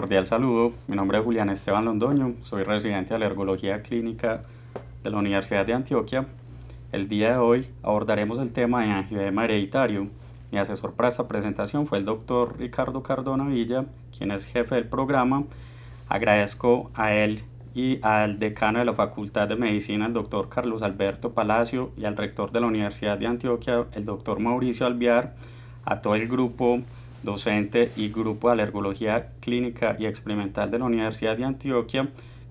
Cordial saludo, mi nombre es Julián Esteban Londoño, soy residente de la Ergología Clínica de la Universidad de Antioquia. El día de hoy abordaremos el tema de angioedema hereditario. Mi asesor para esta presentación fue el doctor Ricardo Cardona Villa, quien es jefe del programa. Agradezco a él y al decano de la Facultad de Medicina, el doctor Carlos Alberto Palacio, y al rector de la Universidad de Antioquia, el doctor Mauricio Alviar, a todo el grupo docente y grupo de alergología clínica y experimental de la Universidad de Antioquia,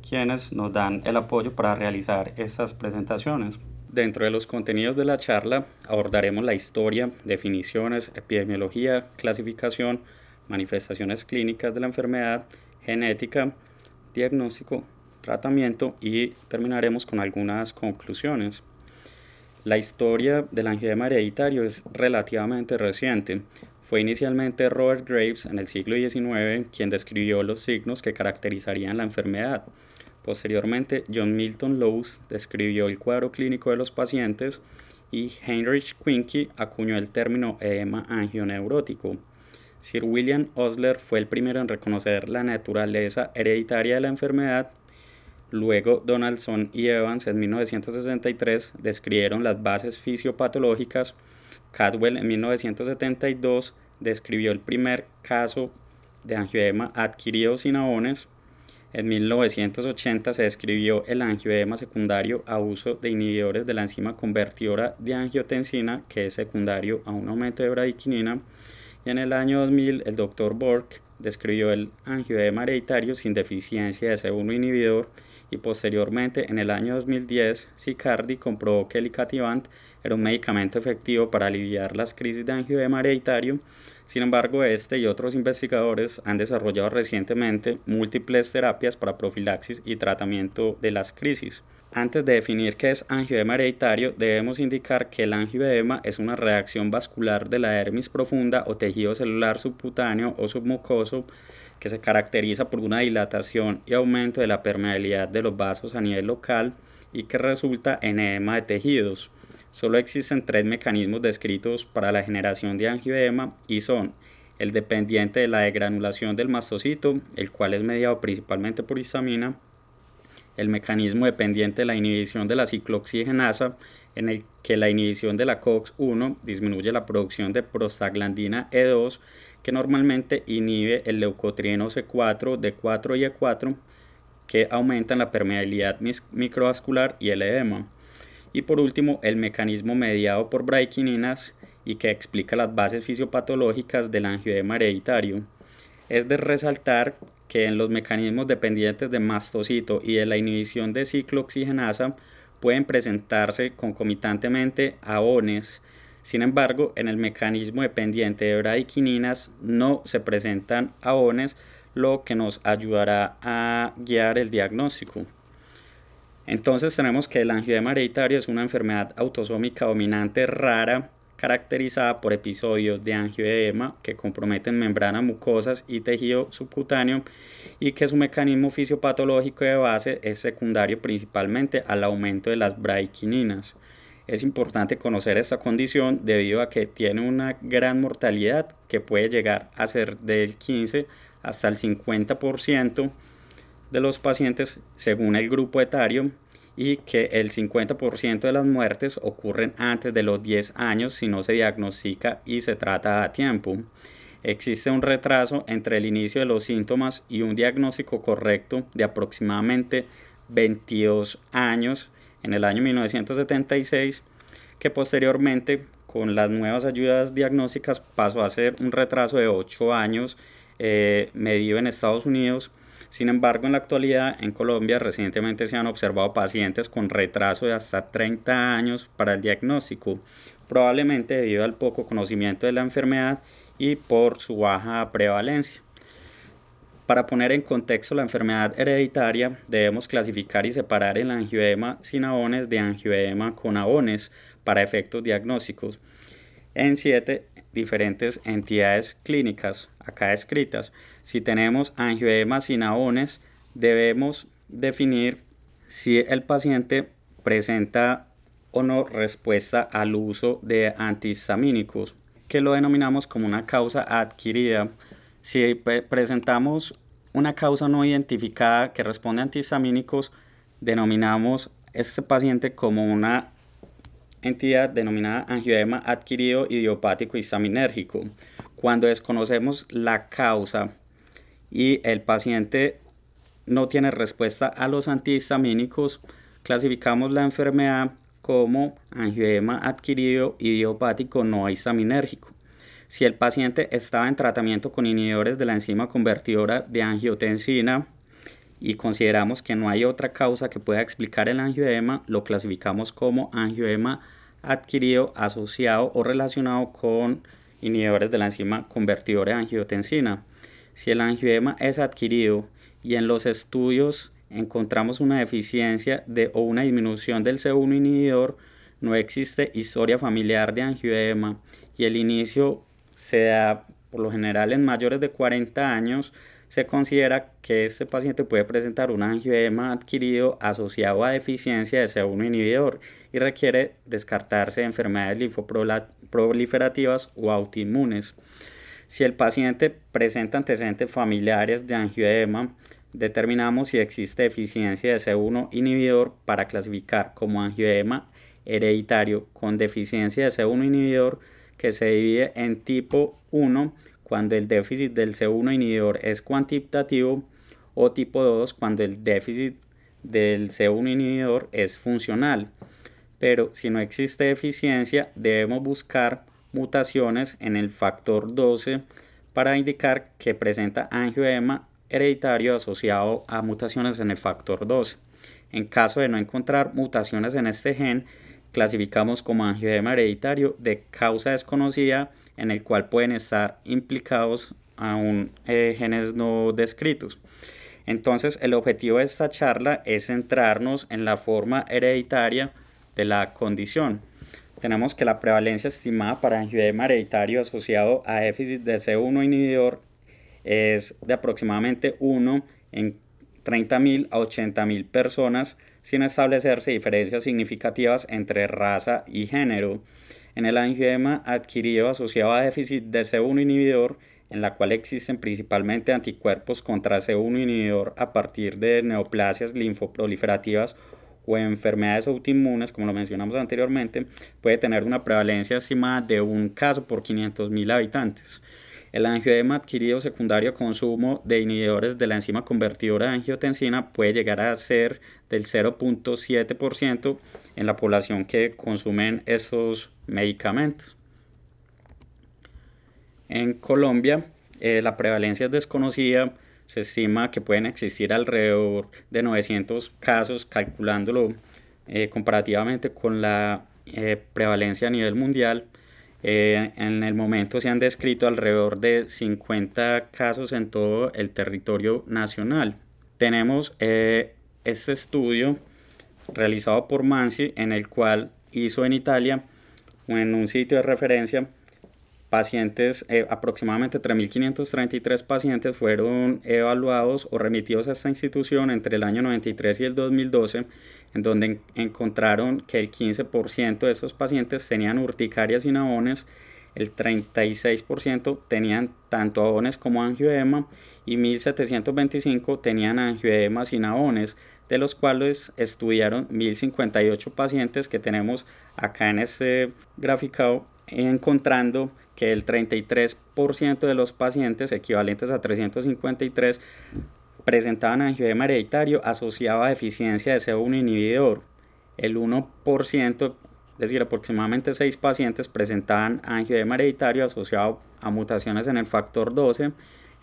quienes nos dan el apoyo para realizar estas presentaciones. Dentro de los contenidos de la charla abordaremos la historia, definiciones, epidemiología, clasificación, manifestaciones clínicas de la enfermedad, genética, diagnóstico, tratamiento y terminaremos con algunas conclusiones. La historia del angioedema hereditario es relativamente reciente, fue inicialmente Robert Graves en el siglo XIX quien describió los signos que caracterizarían la enfermedad. Posteriormente, John Milton Lowes describió el cuadro clínico de los pacientes y Heinrich Quincke acuñó el término edema angioneurótico. Sir William Osler fue el primero en reconocer la naturaleza hereditaria de la enfermedad. Luego, Donaldson y Evans en 1963 describieron las bases fisiopatológicas Cadwell en 1972 describió el primer caso de angioedema adquirido sin abones. En 1980 se describió el angioedema secundario a uso de inhibidores de la enzima convertidora de angiotensina, que es secundario a un aumento de bradiquinina. Y en el año 2000, el doctor Bork describió el angioedema hereditario sin deficiencia de c inhibidor y posteriormente en el año 2010 Sicardi comprobó que el Icatibant era un medicamento efectivo para aliviar las crisis de angioedema hereditario. Sin embargo, este y otros investigadores han desarrollado recientemente múltiples terapias para profilaxis y tratamiento de las crisis. Antes de definir qué es angioedema hereditario, debemos indicar que el angioedema es una reacción vascular de la dermis profunda o tejido celular subcutáneo o submucoso que se caracteriza por una dilatación y aumento de la permeabilidad de los vasos a nivel local y que resulta en edema de tejidos. Solo existen tres mecanismos descritos para la generación de angioedema y son el dependiente de la degranulación del mastocito, el cual es mediado principalmente por histamina, el mecanismo dependiente de la inhibición de la ciclooxigenasa, en el que la inhibición de la COX-1 disminuye la producción de prostaglandina E2, que normalmente inhibe el leucotrieno C4, D4 y E4, que aumentan la permeabilidad microvascular y el edema. Y por último, el mecanismo mediado por braquininas y que explica las bases fisiopatológicas del angioedema hereditario. Es de resaltar que en los mecanismos dependientes de mastocito y de la inhibición de ciclooxigenasa pueden presentarse concomitantemente a Sin embargo, en el mecanismo dependiente de bradiquininas no se presentan AONES, lo que nos ayudará a guiar el diagnóstico. Entonces tenemos que el angioedema hereditario es una enfermedad autosómica dominante rara caracterizada por episodios de angioedema que comprometen membranas mucosas y tejido subcutáneo y que su mecanismo fisiopatológico de base es secundario principalmente al aumento de las braquininas. Es importante conocer esta condición debido a que tiene una gran mortalidad que puede llegar a ser del 15 hasta el 50% de los pacientes según el grupo etario y que el 50% de las muertes ocurren antes de los 10 años si no se diagnostica y se trata a tiempo. Existe un retraso entre el inicio de los síntomas y un diagnóstico correcto de aproximadamente 22 años en el año 1976, que posteriormente con las nuevas ayudas diagnósticas pasó a ser un retraso de 8 años eh, medido en Estados Unidos sin embargo, en la actualidad en Colombia recientemente se han observado pacientes con retraso de hasta 30 años para el diagnóstico, probablemente debido al poco conocimiento de la enfermedad y por su baja prevalencia. Para poner en contexto la enfermedad hereditaria, debemos clasificar y separar el angioedema sin abones de angioedema con aones para efectos diagnósticos en siete diferentes entidades clínicas acá descritas, si tenemos angioedema y aones, debemos definir si el paciente presenta o no respuesta al uso de antihistamínicos, que lo denominamos como una causa adquirida. Si presentamos una causa no identificada que responde a antihistamínicos, denominamos este paciente como una entidad denominada angioedema adquirido idiopático histaminérgico. Cuando desconocemos la causa y el paciente no tiene respuesta a los antihistamínicos, clasificamos la enfermedad como angioedema adquirido idiopático no histaminérgico. Si el paciente estaba en tratamiento con inhibidores de la enzima convertidora de angiotensina y consideramos que no hay otra causa que pueda explicar el angioedema, lo clasificamos como angioedema adquirido asociado o relacionado con inhibidores de la enzima convertidora de angiotensina. Si el angioema es adquirido y en los estudios encontramos una deficiencia de, o una disminución del C1 inhibidor, no existe historia familiar de angioedema y el inicio sea por lo general en mayores de 40 años, se considera que este paciente puede presentar un angioedema adquirido asociado a deficiencia de C1 inhibidor y requiere descartarse de enfermedades linfoproliferativas o autoinmunes. Si el paciente presenta antecedentes familiares de angioedema, determinamos si existe deficiencia de C1 inhibidor para clasificar como angioedema hereditario con deficiencia de C1 inhibidor que se divide en tipo 1 cuando el déficit del C1 inhibidor es cuantitativo o tipo 2 cuando el déficit del C1 inhibidor es funcional. Pero si no existe deficiencia, debemos buscar mutaciones en el factor 12 para indicar que presenta angioedema hereditario asociado a mutaciones en el factor 12. En caso de no encontrar mutaciones en este gen, clasificamos como angioedema hereditario de causa desconocida en el cual pueden estar implicados aún eh, genes no descritos. Entonces, el objetivo de esta charla es centrarnos en la forma hereditaria de la condición tenemos que la prevalencia estimada para angioedema hereditario asociado a déficit de C1 inhibidor es de aproximadamente 1 en 30.000 a 80.000 personas sin establecerse diferencias significativas entre raza y género. En el angioedema adquirido asociado a déficit de C1 inhibidor, en la cual existen principalmente anticuerpos contra C1 inhibidor a partir de neoplasias linfoproliferativas o enfermedades autoinmunes, como lo mencionamos anteriormente, puede tener una prevalencia estimada de un caso por 500.000 habitantes. El angioedema adquirido secundario a consumo de inhibidores de la enzima convertidora de angiotensina puede llegar a ser del 0.7% en la población que consumen esos medicamentos. En Colombia, eh, la prevalencia es desconocida se estima que pueden existir alrededor de 900 casos, calculándolo eh, comparativamente con la eh, prevalencia a nivel mundial. Eh, en el momento se han descrito alrededor de 50 casos en todo el territorio nacional. Tenemos este estudio realizado por Mansi, en el cual hizo en Italia, en un sitio de referencia, pacientes, eh, aproximadamente 3.533 pacientes fueron evaluados o remitidos a esta institución entre el año 93 y el 2012, en donde encontraron que el 15% de esos pacientes tenían urticaria sin abones, el 36% tenían tanto abones como angioedema y 1.725 tenían angioedema sin abones, de los cuales estudiaron 1.058 pacientes que tenemos acá en este graficado encontrando que el 33% de los pacientes equivalentes a 353 presentaban angioedema hereditario asociado a deficiencia de C1 inhibidor. El 1%, es decir, aproximadamente 6 pacientes presentaban angioedema hereditario asociado a mutaciones en el factor 12,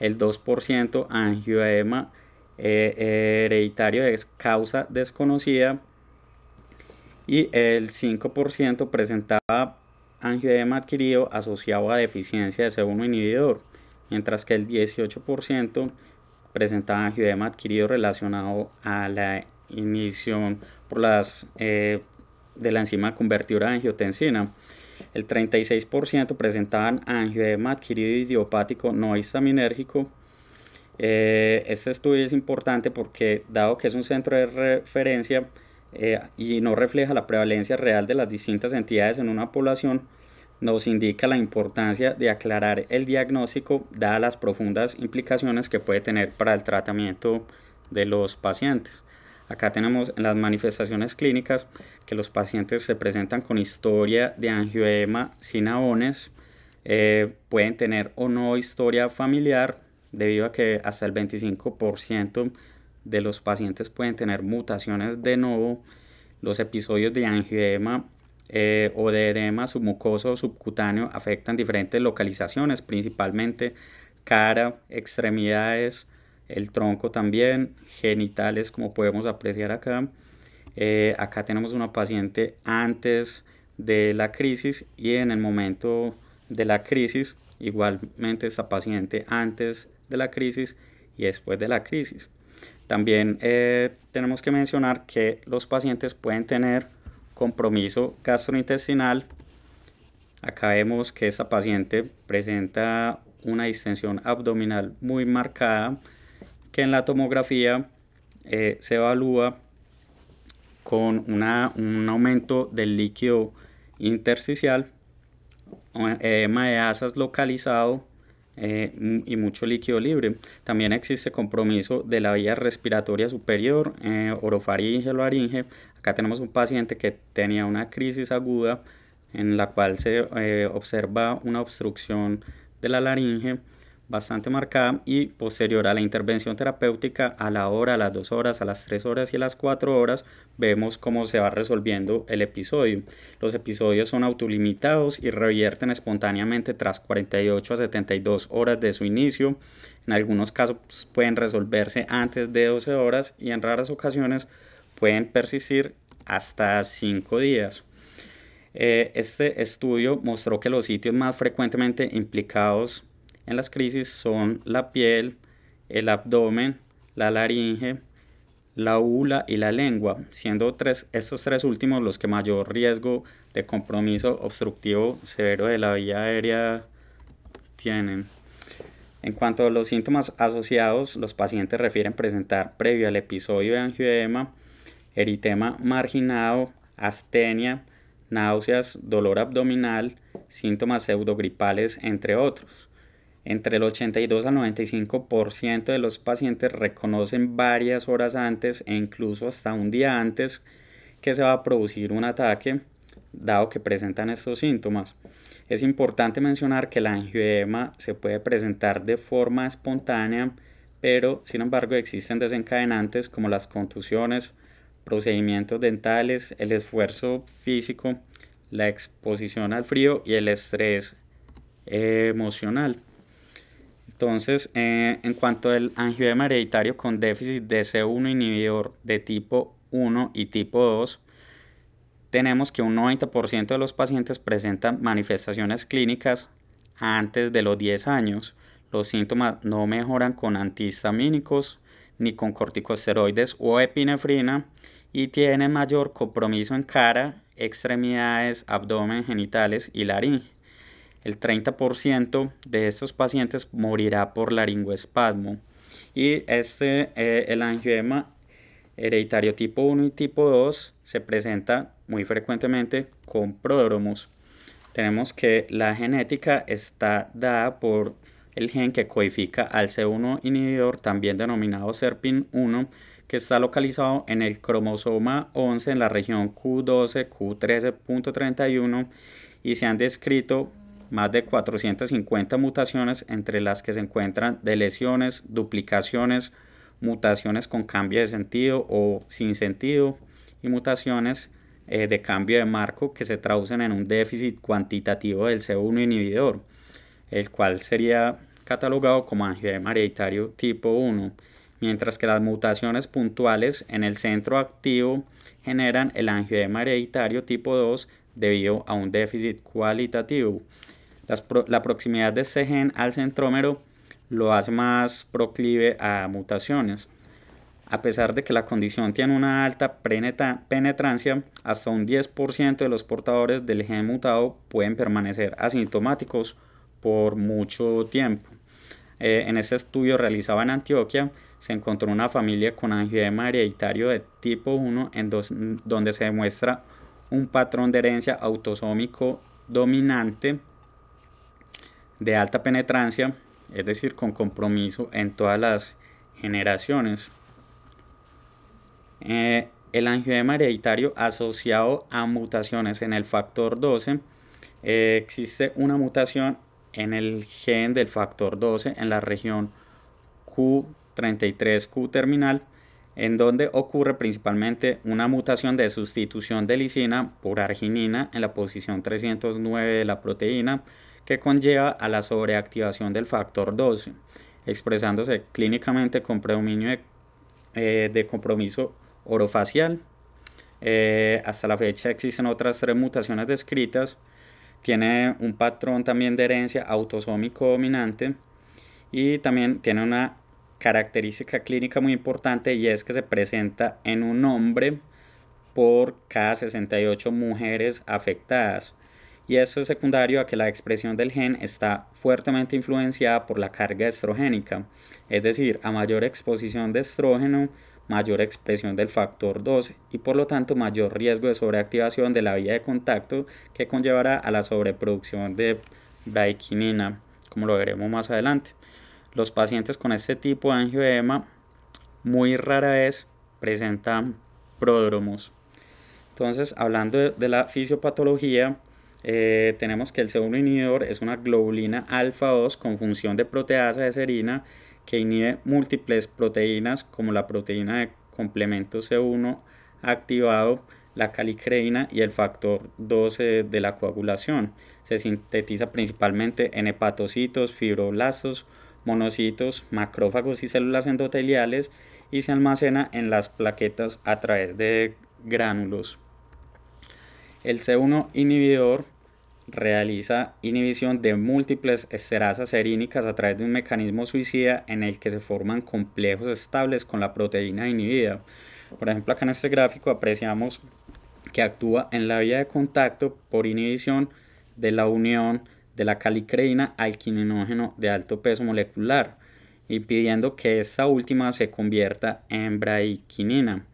el 2% angioedema eh, hereditario es causa desconocida y el 5% presentaba angioedema adquirido asociado a deficiencia de C1 inhibidor, mientras que el 18% presentaba angioedema adquirido relacionado a la inición por las, eh, de la enzima convertidora de angiotensina. El 36% presentaban angioedema adquirido idiopático no histaminérgico. Eh, este estudio es importante porque, dado que es un centro de referencia, eh, y no refleja la prevalencia real de las distintas entidades en una población, nos indica la importancia de aclarar el diagnóstico, dadas las profundas implicaciones que puede tener para el tratamiento de los pacientes. Acá tenemos en las manifestaciones clínicas que los pacientes se presentan con historia de angioedema sin aones, eh, pueden tener o no historia familiar, debido a que hasta el 25% de los pacientes pueden tener mutaciones de nuevo, los episodios de angioedema eh, o de edema submucoso o subcutáneo afectan diferentes localizaciones, principalmente cara, extremidades, el tronco también, genitales como podemos apreciar acá. Eh, acá tenemos una paciente antes de la crisis y en el momento de la crisis, igualmente esta paciente antes de la crisis y después de la crisis. También eh, tenemos que mencionar que los pacientes pueden tener compromiso gastrointestinal. Acá vemos que esta paciente presenta una distensión abdominal muy marcada que en la tomografía eh, se evalúa con un aumento del líquido intersticial, edema eh, de asas localizado eh, mm, y mucho líquido libre. También existe compromiso de la vía respiratoria superior, eh, orofaringe, laringe. Acá tenemos un paciente que tenía una crisis aguda en la cual se eh, observa una obstrucción de la laringe bastante marcada y posterior a la intervención terapéutica a la hora, a las dos horas, a las tres horas y a las cuatro horas vemos cómo se va resolviendo el episodio. Los episodios son autolimitados y revierten espontáneamente tras 48 a 72 horas de su inicio. En algunos casos pues, pueden resolverse antes de 12 horas y en raras ocasiones pueden persistir hasta 5 días eh, este estudio mostró que los sitios más frecuentemente implicados en las crisis son la piel, el abdomen, la laringe, la ula y la lengua, siendo estos tres últimos los que mayor riesgo de compromiso obstructivo severo de la vía aérea tienen. En cuanto a los síntomas asociados, los pacientes refieren presentar previo al episodio de angioedema, eritema marginado, astenia, náuseas, dolor abdominal, síntomas pseudogripales, entre otros. Entre el 82 al 95% de los pacientes reconocen varias horas antes e incluso hasta un día antes que se va a producir un ataque, dado que presentan estos síntomas. Es importante mencionar que la angioedema se puede presentar de forma espontánea, pero sin embargo existen desencadenantes como las contusiones, procedimientos dentales, el esfuerzo físico, la exposición al frío y el estrés emocional. Entonces, eh, en cuanto al angioedema hereditario con déficit de C1 inhibidor de tipo 1 y tipo 2, tenemos que un 90% de los pacientes presentan manifestaciones clínicas antes de los 10 años. Los síntomas no mejoran con antihistamínicos ni con corticosteroides o epinefrina y tienen mayor compromiso en cara, extremidades, abdomen, genitales y laringe. El 30% de estos pacientes morirá por laringoespasmo. Y este, eh, el angioma hereditario tipo 1 y tipo 2 se presenta muy frecuentemente con prodromos Tenemos que la genética está dada por el gen que codifica al C1 inhibidor, también denominado SERPIN1, que está localizado en el cromosoma 11 en la región Q12, Q13.31 y se han descrito más de 450 mutaciones entre las que se encuentran lesiones, duplicaciones, mutaciones con cambio de sentido o sin sentido y mutaciones eh, de cambio de marco que se traducen en un déficit cuantitativo del C1 inhibidor, el cual sería catalogado como angioedema hereditario tipo 1, mientras que las mutaciones puntuales en el centro activo generan el angioedema hereditario tipo 2 debido a un déficit cualitativo la proximidad de este gen al centrómero lo hace más proclive a mutaciones. A pesar de que la condición tiene una alta penetrancia, hasta un 10% de los portadores del gen mutado pueden permanecer asintomáticos por mucho tiempo. Eh, en este estudio realizado en Antioquia, se encontró una familia con angioma hereditario de tipo 1 donde se demuestra un patrón de herencia autosómico dominante de alta penetrancia, es decir, con compromiso en todas las generaciones. Eh, el angioedema hereditario asociado a mutaciones en el factor 12. Eh, existe una mutación en el gen del factor 12 en la región Q33Q terminal, en donde ocurre principalmente una mutación de sustitución de lisina por arginina en la posición 309 de la proteína que conlleva a la sobreactivación del factor 12, expresándose clínicamente con predominio de, eh, compromiso orofacial. Eh, hasta la fecha existen otras tres mutaciones descritas. Tiene un patrón también de herencia autosómico dominante y también tiene una característica clínica muy importante y es que se presenta en un hombre por cada 68 mujeres afectadas y eso es secundario a que la expresión del gen está fuertemente influenciada por la carga estrogénica, es decir, a mayor exposición de estrógeno, mayor expresión del factor 12. y por lo tanto mayor riesgo de sobreactivación de la vía de contacto que conllevará a la sobreproducción de equinina. como lo veremos más adelante. Los pacientes con este tipo de angioedema muy rara vez presentan pródromos. Entonces, hablando de la fisiopatología, eh, tenemos que el segundo inhibidor es una globulina alfa 2 con función de proteasa de serina que inhibe múltiples proteínas como la proteína de complemento C1 activado, la calicreína y el factor 12 de la coagulación. Se sintetiza principalmente en hepatocitos, fibroblastos, monocitos, macrófagos y células endoteliales y se almacena en las plaquetas a través de gránulos. El C1 inhibidor realiza inhibición de múltiples esterasas serínicas a través de un mecanismo suicida en el que se forman complejos estables con la proteína inhibida. Por ejemplo, acá en este gráfico apreciamos que actúa en la vía de contacto por inhibición de la unión de la calicreína al quininógeno de alto peso molecular, impidiendo que esta última se convierta en braiquinina.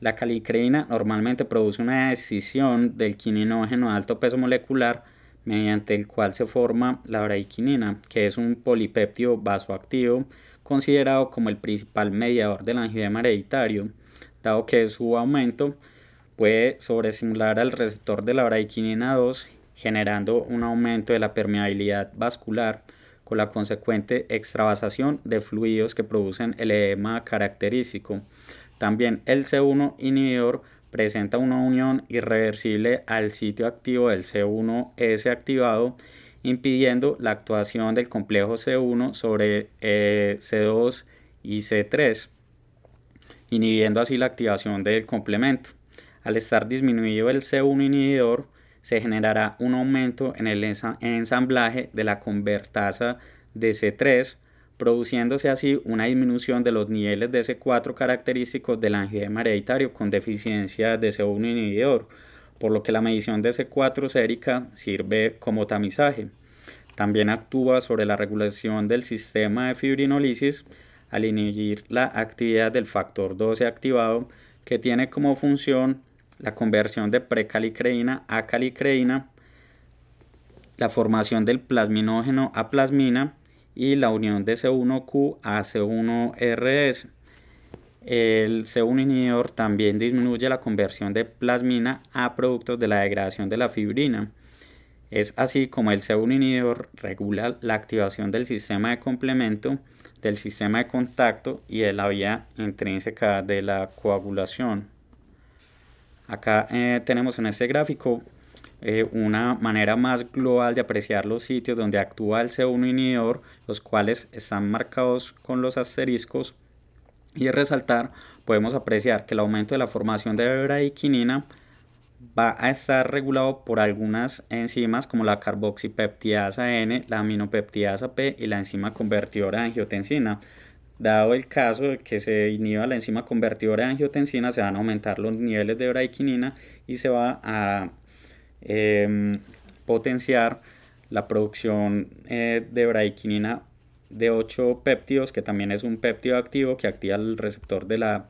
La calicreína normalmente produce una decisión del quininógeno de alto peso molecular mediante el cual se forma la bradiquinina, que es un polipéptido vasoactivo considerado como el principal mediador del angioedema hereditario, dado que su aumento puede sobresimular al receptor de la bradiquinina 2, generando un aumento de la permeabilidad vascular con la consecuente extravasación de fluidos que producen el edema característico. También el C1 inhibidor presenta una unión irreversible al sitio activo del C1S activado, impidiendo la actuación del complejo C1 sobre eh, C2 y C3, inhibiendo así la activación del complemento. Al estar disminuido el C1 inhibidor, se generará un aumento en el ensamblaje de la convertasa de C3, produciéndose así una disminución de los niveles de C4 característicos del angioedema hereditario con deficiencia de C1 inhibidor, por lo que la medición de C4 sérica sirve como tamizaje. También actúa sobre la regulación del sistema de fibrinolisis al inhibir la actividad del factor 12 activado que tiene como función la conversión de precalicreína a calicreína, la formación del plasminógeno a plasmina y la unión de C1Q a C1RS. El C1 inhibidor también disminuye la conversión de plasmina a productos de la degradación de la fibrina. Es así como el C1 inhibidor regula la activación del sistema de complemento, del sistema de contacto y de la vía intrínseca de la coagulación. Acá eh, tenemos en este gráfico eh, una manera más global de apreciar los sitios donde actúa el C1 inhibidor, los cuales están marcados con los asteriscos. Y resaltar, podemos apreciar que el aumento de la formación de bradiquinina va a estar regulado por algunas enzimas como la carboxipeptidasa N, la aminopeptidasa P y la enzima convertidora de angiotensina. Dado el caso de que se inhiba la enzima convertidora de angiotensina, se van a aumentar los niveles de bradiquinina y se va a Em, potenciar la producción eh, de bradiquinina de 8 péptidos, que también es un péptido activo que activa el receptor de la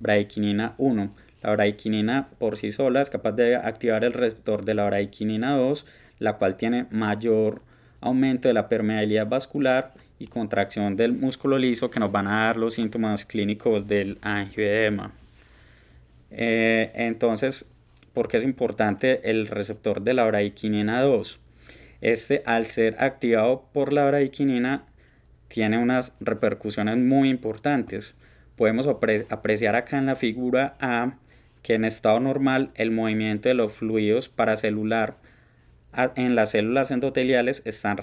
bradiquinina 1. La bradiquinina por sí sola es capaz de activar el receptor de la bradiquinina 2, la cual tiene mayor aumento de la permeabilidad vascular y contracción del músculo liso que nos van a dar los síntomas clínicos del angioedema. Eh, entonces, porque es importante el receptor de la bradiquinina 2. Este, al ser activado por la bradiquinina, tiene unas repercusiones muy importantes. Podemos apreciar acá en la figura A que en estado normal el movimiento de los fluidos paracelular en las células endoteliales están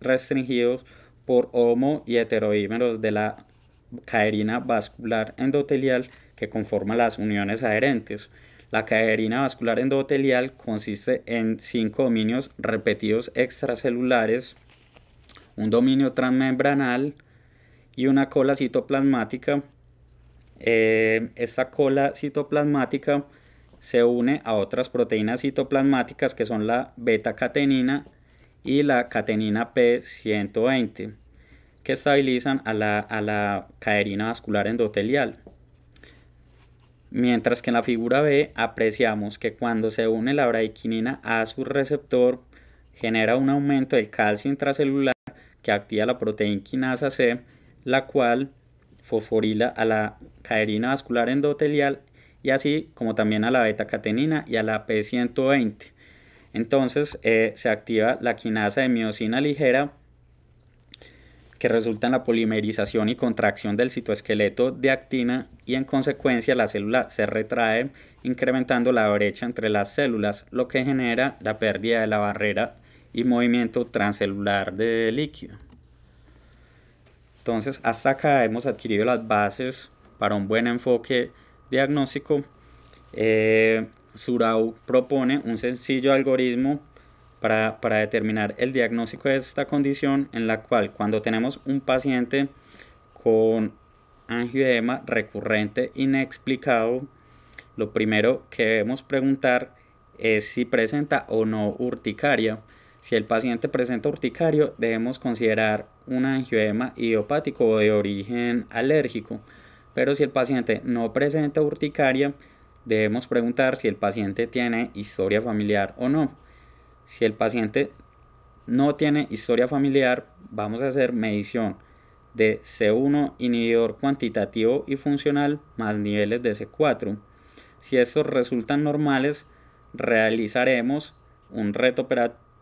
restringidos por homo y heteroímeros de la caerina vascular endotelial que conforma las uniones adherentes. La caerina vascular endotelial consiste en cinco dominios repetidos extracelulares, un dominio transmembranal y una cola citoplasmática. Eh, esta cola citoplasmática se une a otras proteínas citoplasmáticas que son la beta-catenina y la catenina P120 que estabilizan a la, a vascular endotelial. Mientras que en la figura B apreciamos que cuando se une la bradiquinina a su receptor genera un aumento del calcio intracelular que activa la proteína quinasa C, la cual fosforila a la caerina vascular endotelial y así como también a la beta-catenina y a la P120. Entonces eh, se activa la quinasa de miocina ligera que resulta en la polimerización y contracción del citoesqueleto de actina y en consecuencia la célula se retrae incrementando la brecha entre las células, lo que genera la pérdida de la barrera y movimiento transcelular de líquido. Entonces, hasta acá hemos adquirido las bases para un buen enfoque diagnóstico. Eh, Surau propone un sencillo algoritmo para, determinar el diagnóstico de esta condición en la cual cuando tenemos un paciente con angioedema recurrente inexplicado, lo primero que debemos preguntar es si presenta o no urticaria. Si el paciente presenta urticaria debemos considerar un angioedema idiopático o de origen alérgico. Pero si el paciente no presenta urticaria, debemos preguntar si el paciente tiene historia familiar o no. Si el paciente no tiene historia familiar, vamos a hacer medición de C1 inhibidor cuantitativo y funcional más niveles de C4. Si estos resultan normales, realizaremos un reto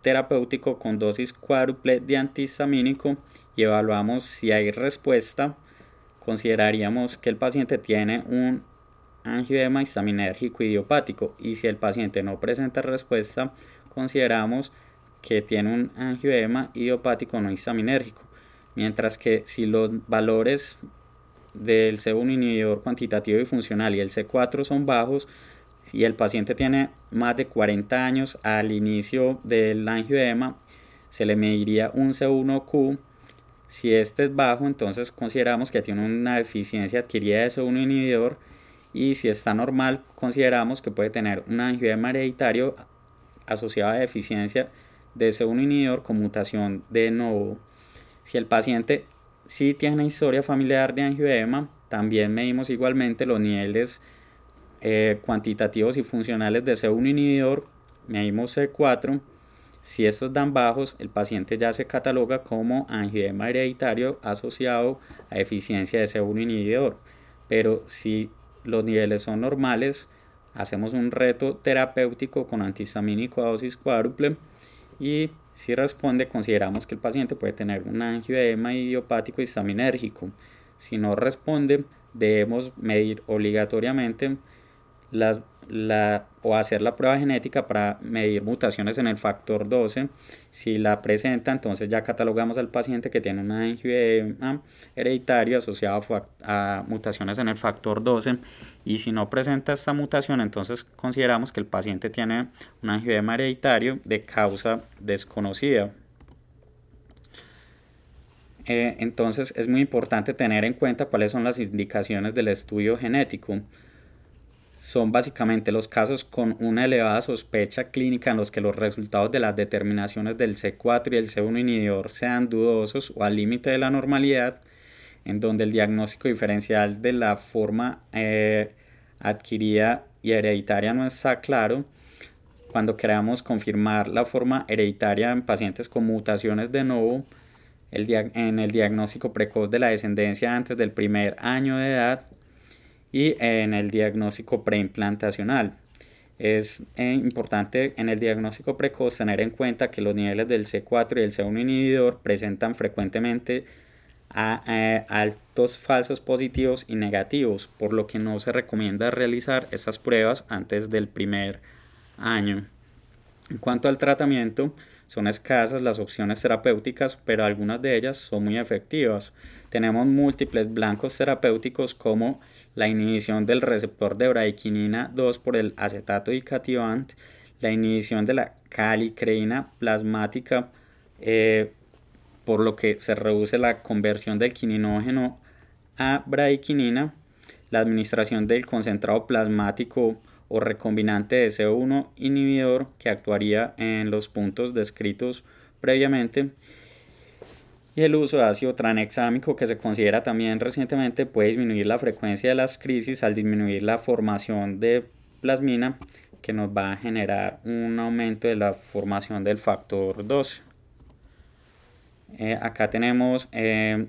terapéutico con dosis cuádruple de antihistamínico y evaluamos si hay respuesta. Consideraríamos que el paciente tiene un angioedema histaminérgico idiopático y si el paciente no presenta respuesta, consideramos que tiene un angioedema idiopático no histaminérgico, mientras que si los valores del C1 inhibidor cuantitativo y funcional y el C4 son bajos y el paciente tiene más de 40 años al inicio del angioedema, se le mediría un C1Q. Si este es bajo, entonces consideramos que tiene una deficiencia adquirida de C1 inhibidor y si está normal, consideramos que puede tener un angioedema hereditario asociada a deficiencia de C1 inhibidor con mutación de novo. Si el paciente sí tiene historia familiar de angioedema, también medimos igualmente los niveles eh, cuantitativos y funcionales de C1 inhibidor, medimos C4. Si estos dan bajos, el paciente ya se cataloga como angioedema hereditario asociado a deficiencia de C1 inhibidor. Pero si los niveles son normales, hacemos un reto terapéutico con antihistamínico a dosis cuádruple y si responde consideramos que el paciente puede tener un angioedema idiopático histaminérgico. Si no responde debemos medir obligatoriamente las la, o hacer la prueba genética para medir mutaciones en el factor 12. Si la presenta, entonces ya catalogamos al paciente que tiene una angioedema hereditaria asociada a, mutaciones en el factor 12. Y si no presenta esta mutación, entonces consideramos que el paciente tiene un angioedema hereditario de causa desconocida. Eh, entonces es muy importante tener en cuenta cuáles son las indicaciones del estudio genético son básicamente los casos con una elevada sospecha clínica en los que los resultados de las determinaciones del C4 y el C1 inhibidor sean dudosos o al límite de la normalidad, en donde el diagnóstico diferencial de la forma eh, adquirida y hereditaria no está claro. Cuando queramos confirmar la forma hereditaria en pacientes con mutaciones de nuevo, en el diagnóstico precoz de la descendencia antes del primer año de edad y en el diagnóstico preimplantacional. Es eh, importante en el diagnóstico precoz tener en cuenta que los niveles del C4 y del C1 inhibidor presentan frecuentemente a, eh, altos falsos positivos y negativos, por lo que no se recomienda realizar esas pruebas antes del primer año. En cuanto al tratamiento, son escasas las opciones terapéuticas, pero algunas de ellas son muy efectivas. Tenemos múltiples blancos terapéuticos como la inhibición del receptor de bradiquinina 2 por el acetato y cativante. la inhibición de la calicreína plasmática, eh, por lo que se reduce la conversión del quininógeno a bradiquinina. la administración del concentrado plasmático o recombinante de co 1 inhibidor que actuaría en los puntos descritos previamente y el uso de ácido tranexámico que se considera también recientemente puede disminuir la frecuencia de las crisis al disminuir la formación de plasmina que nos va a generar un aumento de la formación del factor 2. Eh, acá tenemos eh,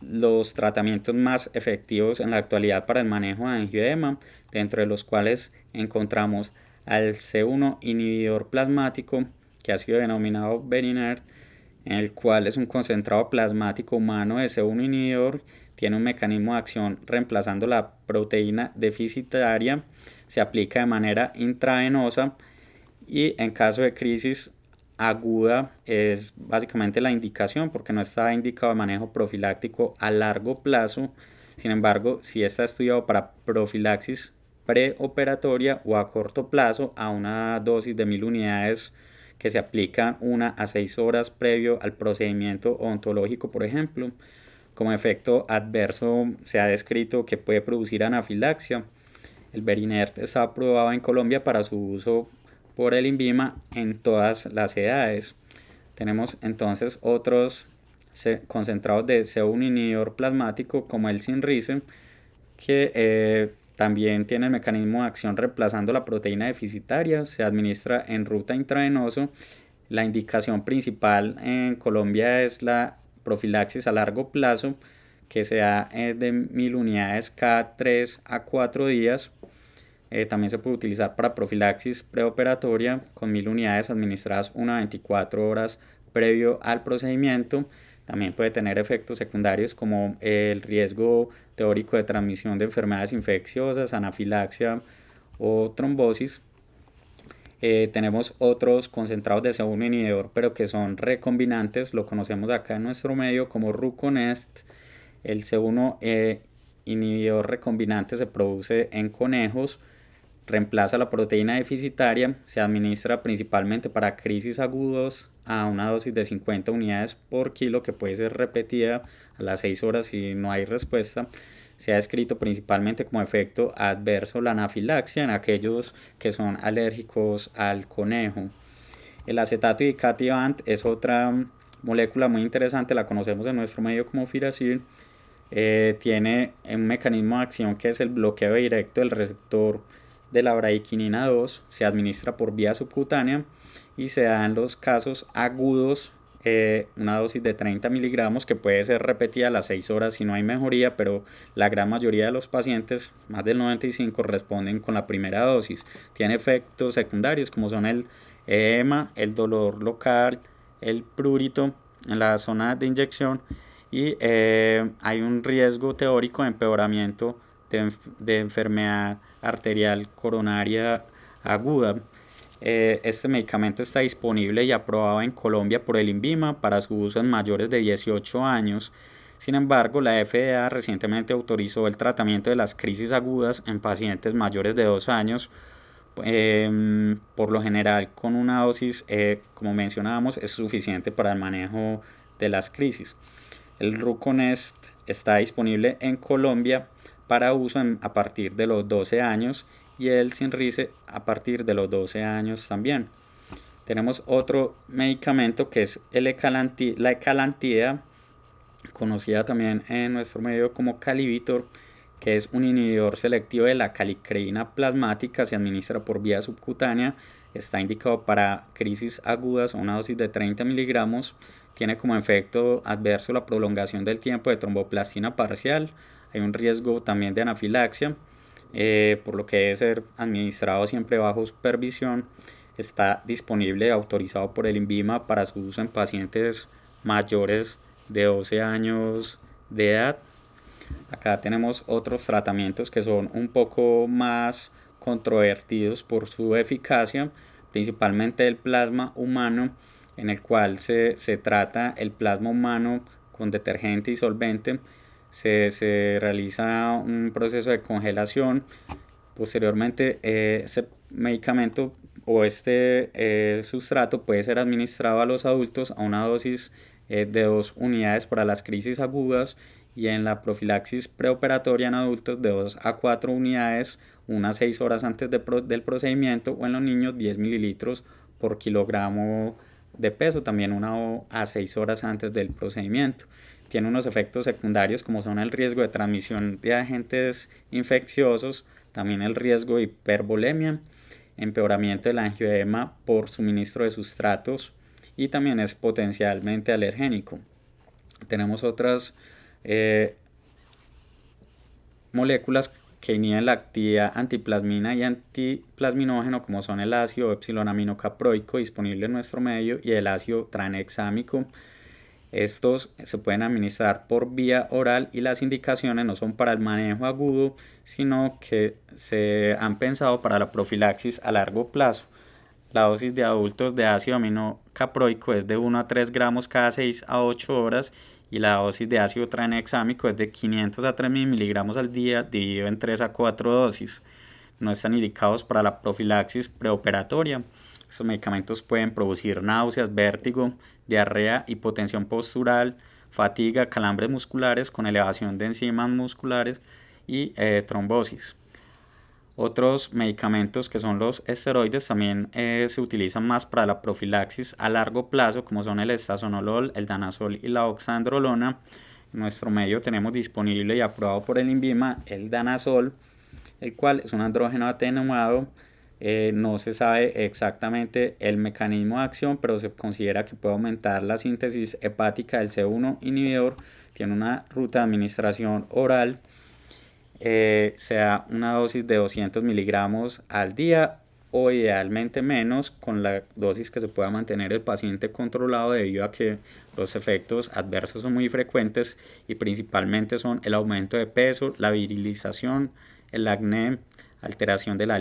los tratamientos más efectivos en la actualidad para el manejo de angioedema, dentro de los cuales encontramos al C1 inhibidor plasmático, que ha sido denominado Berinert, el cual es un concentrado plasmático humano de C1 inhibidor, tiene un mecanismo de acción reemplazando la proteína deficitaria, se aplica de manera intravenosa y en caso de crisis aguda es básicamente la indicación porque no está indicado de manejo profiláctico a largo plazo. Sin embargo, si está estudiado para profilaxis preoperatoria o a corto plazo a una dosis de mil unidades que se aplican una a seis horas previo al procedimiento ontológico, por ejemplo. Como efecto adverso se ha descrito que puede producir anafilaxia. El Berinert está aprobado en Colombia para su uso por el INVIMA en todas las edades. Tenemos entonces otros concentrados de C1 inhibidor plasmático como el Sinrice que eh, también tiene el mecanismo de acción reemplazando la proteína deficitaria, se administra en ruta intravenoso. La indicación principal en Colombia es la profilaxis a largo plazo, que se da eh, de 1000 unidades cada 3 a 4 días. Eh, también se puede utilizar para profilaxis preoperatoria con 1000 unidades administradas una 24 horas previo al procedimiento también puede tener efectos secundarios como eh, el riesgo teórico de transmisión de enfermedades infecciosas, anafilaxia o trombosis. Eh, tenemos otros concentrados de C1 inhibidor, pero que son recombinantes, lo conocemos acá en nuestro medio como Ruconest. El C1 eh, inhibidor recombinante se produce en conejos reemplaza la proteína deficitaria, se administra principalmente para crisis agudos a una dosis de 50 unidades por kilo que puede ser repetida a las 6 horas si no hay respuesta. Se ha descrito principalmente como efecto adverso la anafilaxia en aquellos que son alérgicos al conejo. El acetato y Cativant es otra molécula muy interesante, la conocemos en nuestro medio como Firacil. Eh, tiene un mecanismo de acción que es el bloqueo directo del receptor de la braiquinina 2 se administra por vía subcutánea y se da en los casos agudos eh, una dosis de 30 miligramos que puede ser repetida a las 6 horas si no hay mejoría, pero la gran mayoría de los pacientes, más del 95, responden con la primera dosis. Tiene efectos secundarios como son el edema, el dolor local, el prurito en la zona de inyección y eh, hay un riesgo teórico de empeoramiento de, enfermedad arterial coronaria aguda. Eh, este medicamento está disponible y aprobado en Colombia por el INVIMA para su uso en mayores de 18 años. Sin embargo, la FDA recientemente autorizó el tratamiento de las crisis agudas en pacientes mayores de 2 años, em, por lo general con una dosis, eh, como mencionábamos, es suficiente para el manejo de las crisis. El Ruconest está disponible en Colombia para uso a partir de los 12 años y el Sinrise a partir de los 12 años también. Tenemos otro medicamento que es el la ecalantida, conocida también en nuestro medio como Calivitor, que es un inhibidor selectivo de la calicreína plasmática, se administra por vía subcutánea, está indicado para crisis agudas una dosis de 30 miligramos, tiene como efecto adverso la prolongación del tiempo de tromboplastina parcial, hay un riesgo también de anafilaxia, eh, por lo que debe ser administrado siempre bajo supervisión. Está disponible, autorizado por el INVIMA para su uso en pacientes mayores de 12 años de edad. Acá tenemos otros tratamientos que son un poco más controvertidos por su eficacia, principalmente el plasma humano, en el cual se, se trata el plasma humano con detergente y solvente se, realiza un proceso de congelación. Posteriormente, eh, ese medicamento o este eh, sustrato puede ser administrado a los adultos a una dosis eh, de dos unidades para las crisis agudas y en la profilaxis preoperatoria en adultos de dos a cuatro unidades unas seis horas antes del procedimiento o en los niños 10 mililitros por kilogramo de peso, también una a 6 horas antes del procedimiento tiene unos efectos secundarios como son el riesgo de transmisión de agentes infecciosos, también el riesgo de hiperbolemia, empeoramiento del angioedema por suministro de sustratos y también es potencialmente alergénico. Tenemos otras eh, moléculas que inhiben la actividad antiplasmina y antiplasminógeno como son el ácido caproico disponible en nuestro medio y el ácido tranexámico estos se pueden administrar por vía oral y las indicaciones no son para el manejo agudo, sino que se han pensado para la profilaxis a largo plazo. La dosis de adultos de ácido aminocaproico es de 1 a 3 gramos cada 6 a 8 horas y la dosis de ácido tranexámico es de 500 a 3000 miligramos al día dividido en 3 a 4 dosis. No están indicados para la profilaxis preoperatoria. Estos medicamentos pueden producir náuseas, vértigo, diarrea, hipotensión postural, fatiga, calambres musculares con elevación de enzimas musculares y eh, trombosis. Otros medicamentos que son los esteroides también eh, se utilizan más para la profilaxis a largo plazo, como son el estazonolol, el danazol y la oxandrolona. En nuestro medio tenemos disponible y aprobado por el INVIMA el danazol, el cual es un andrógeno atenuado eh, no se sabe exactamente el mecanismo de acción, pero se considera que puede aumentar la síntesis hepática del C1 inhibidor. Tiene una ruta de administración oral. Eh, sea una dosis de 200 miligramos al día o idealmente menos con la dosis que se pueda mantener el paciente controlado debido a que los efectos adversos son muy frecuentes y principalmente son el aumento de peso, la virilización, el acné, alteración de la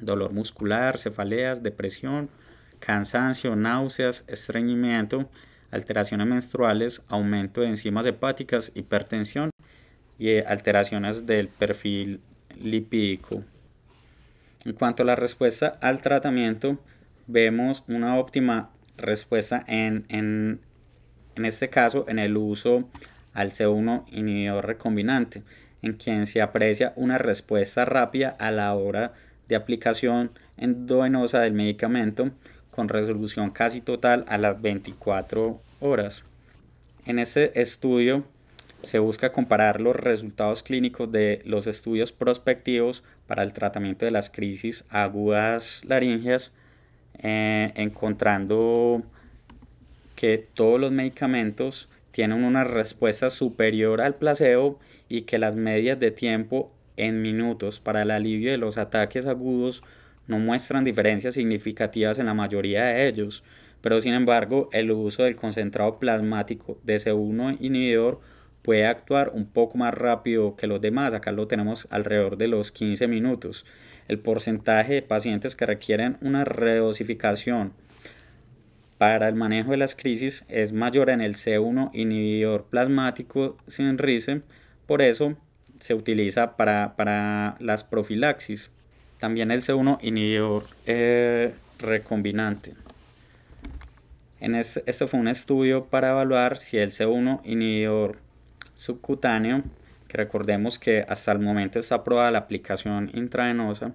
dolor muscular, cefaleas, depresión, cansancio, náuseas, estreñimiento, alteraciones menstruales, aumento de enzimas hepáticas, hipertensión y eh, alteraciones del perfil lipídico. En cuanto a la respuesta al tratamiento, vemos una óptima respuesta en, en este caso en el uso al C1 inhibidor recombinante en quien se aprecia una respuesta rápida a la hora de aplicación endovenosa del medicamento con resolución casi total a las 24 horas. En ese estudio se busca comparar los resultados clínicos de los estudios prospectivos para el tratamiento de las crisis agudas laríngeas, eh, encontrando que todos los medicamentos tienen una respuesta superior al placebo y que las medias de tiempo en minutos para el alivio de los ataques agudos no muestran diferencias significativas en la mayoría de ellos, pero sin embargo el uso del concentrado plasmático de C1 inhibidor puede actuar un poco más rápido que los demás, acá lo tenemos alrededor de los 15 minutos. El porcentaje de pacientes que requieren una redosificación para el manejo de las crisis es mayor en el C1 inhibidor plasmático sin RISE, por eso se utiliza para, las profilaxis. También el C1 inhibidor eh, recombinante. En este, fue un estudio para evaluar si el C1 inhibidor subcutáneo, que recordemos que hasta el momento está aprobada la aplicación intravenosa,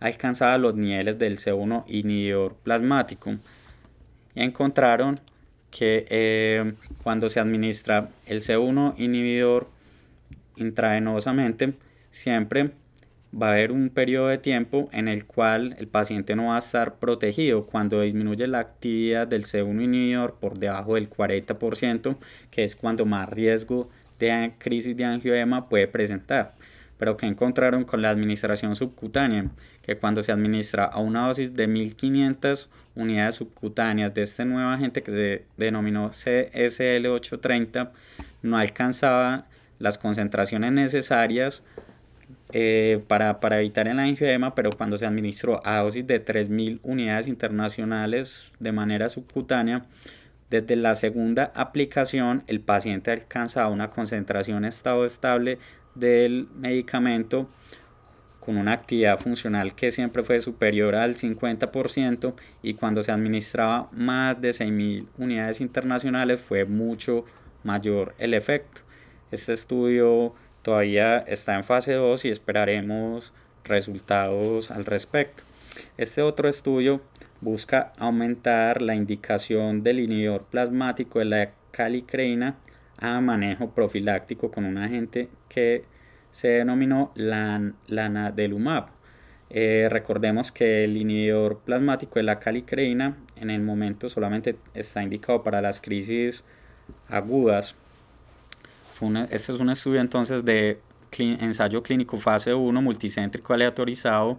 alcanzaba los niveles del C1 inhibidor plasmático encontraron que eh, cuando se administra el C1 inhibidor intravenosamente, siempre va a haber un periodo de tiempo en el cual el paciente no va a estar protegido cuando disminuye la actividad del C1 inhibidor por debajo del 40%, que es cuando más riesgo de crisis de angioedema puede presentar pero que encontraron con la administración subcutánea, que cuando se administra a una dosis de 1500 unidades subcutáneas de este nuevo agente que se denominó CSL830, no alcanzaba las concentraciones necesarias eh, para, evitar el angioedema, pero cuando se administró a dosis de 3.000 unidades internacionales de manera subcutánea, desde la segunda aplicación el paciente alcanzaba una concentración estado estable del medicamento con una actividad funcional que siempre fue superior al 50% y cuando se administraba más de 6.000 unidades internacionales fue mucho mayor el efecto. Este estudio todavía está en fase 2 y esperaremos resultados al respecto. Este otro estudio busca aumentar la indicación del inhibidor plasmático de la calicreina a manejo profiláctico con un agente que se denominó lan, lanadelumab. Eh, recordemos que el inhibidor plasmático de la calicreina, en el momento solamente está indicado para las crisis agudas. este es un estudio entonces de ensayo clínico fase 1 multicéntrico aleatorizado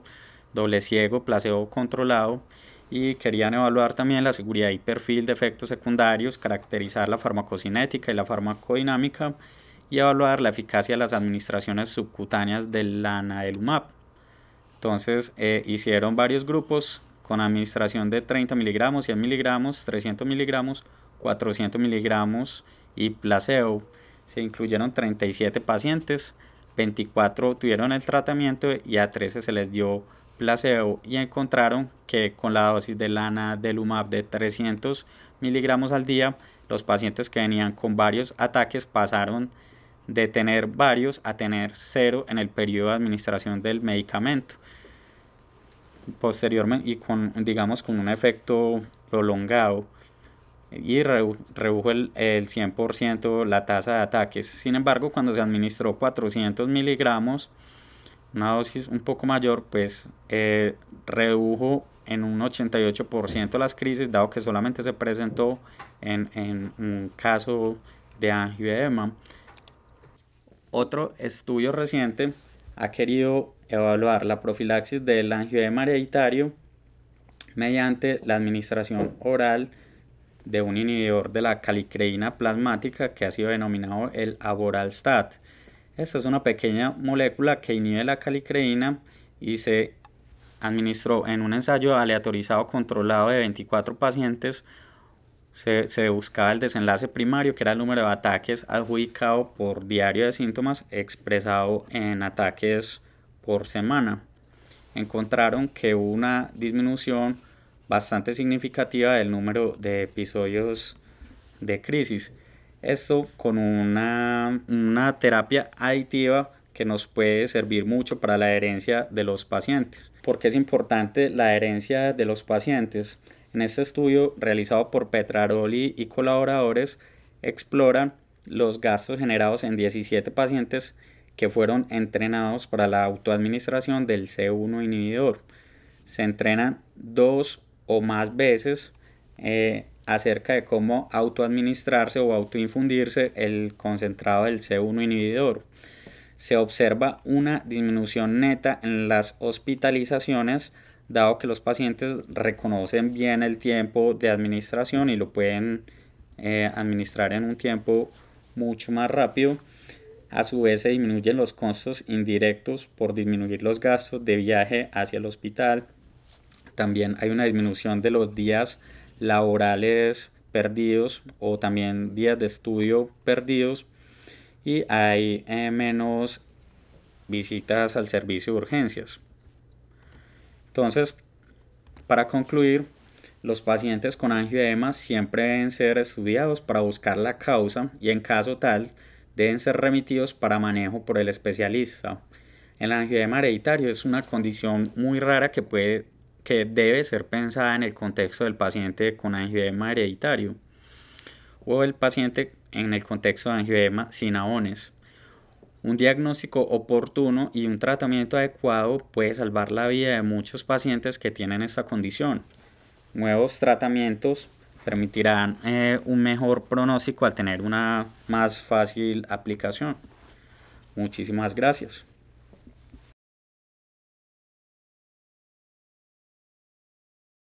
doble ciego, placebo controlado y querían evaluar también la seguridad y perfil de efectos secundarios, caracterizar la farmacocinética y la farmacodinámica y evaluar la eficacia de las administraciones subcutáneas del UMAP. Entonces eh, hicieron varios grupos con administración de 30 miligramos, 100 miligramos, 300 miligramos, 400 miligramos y placebo. Se incluyeron 37 pacientes, 24 tuvieron el tratamiento y a 13 se les dio placebo y encontraron que con la dosis de lana del UMAP de 300 miligramos al día, los pacientes que venían con varios ataques pasaron de tener varios a tener cero en el periodo de administración del medicamento. Posteriormente, y con, digamos, con un efecto prolongado y redujo el, el 100% la tasa de ataques. Sin embargo, cuando se administró 400 miligramos, una dosis un poco mayor, pues eh, redujo en un 88% las crisis, dado que solamente se presentó en, en un caso de angioedema. E, Otro estudio reciente ha querido evaluar la profilaxis del angioedema e hereditario mediante la administración oral de un inhibidor de la calicreína plasmática que ha sido denominado el aboralstat. Esta es una pequeña molécula que inhibe la calicreína y se administró en un ensayo aleatorizado controlado de 24 pacientes. Se, se, buscaba el desenlace primario, que era el número de ataques adjudicado por diario de síntomas expresado en ataques por semana. Encontraron que hubo una disminución bastante significativa del número de episodios de crisis. Esto con una, una terapia aditiva que nos puede servir mucho para la adherencia de los pacientes. ¿Por qué es importante la adherencia de los pacientes? En este estudio realizado por Petraroli y colaboradores exploran los gastos generados en 17 pacientes que fueron entrenados para la autoadministración del C1 inhibidor. Se entrenan dos o más veces eh, acerca de cómo autoadministrarse o autoinfundirse el concentrado del C1 inhibidor. Se observa una disminución neta en las hospitalizaciones, dado que los pacientes reconocen bien el tiempo de administración y lo pueden eh, administrar en un tiempo mucho más rápido. A su vez se disminuyen los costos indirectos por disminuir los gastos de viaje hacia el hospital. También hay una disminución de los días laborales perdidos o también días de estudio perdidos y hay eh, menos visitas al servicio de urgencias. Entonces, para concluir, los pacientes con angioedema siempre deben ser estudiados para buscar la causa y en caso tal deben ser remitidos para manejo por el especialista. El angioedema hereditario es una condición muy rara que puede que debe ser pensada en el contexto del paciente con angioedema hereditario o el paciente en el contexto de angioedema sin abones. Un diagnóstico oportuno y un tratamiento adecuado puede salvar la vida de muchos pacientes que tienen esta condición. Nuevos tratamientos permitirán eh, un mejor pronóstico al tener una más fácil aplicación. Muchísimas gracias.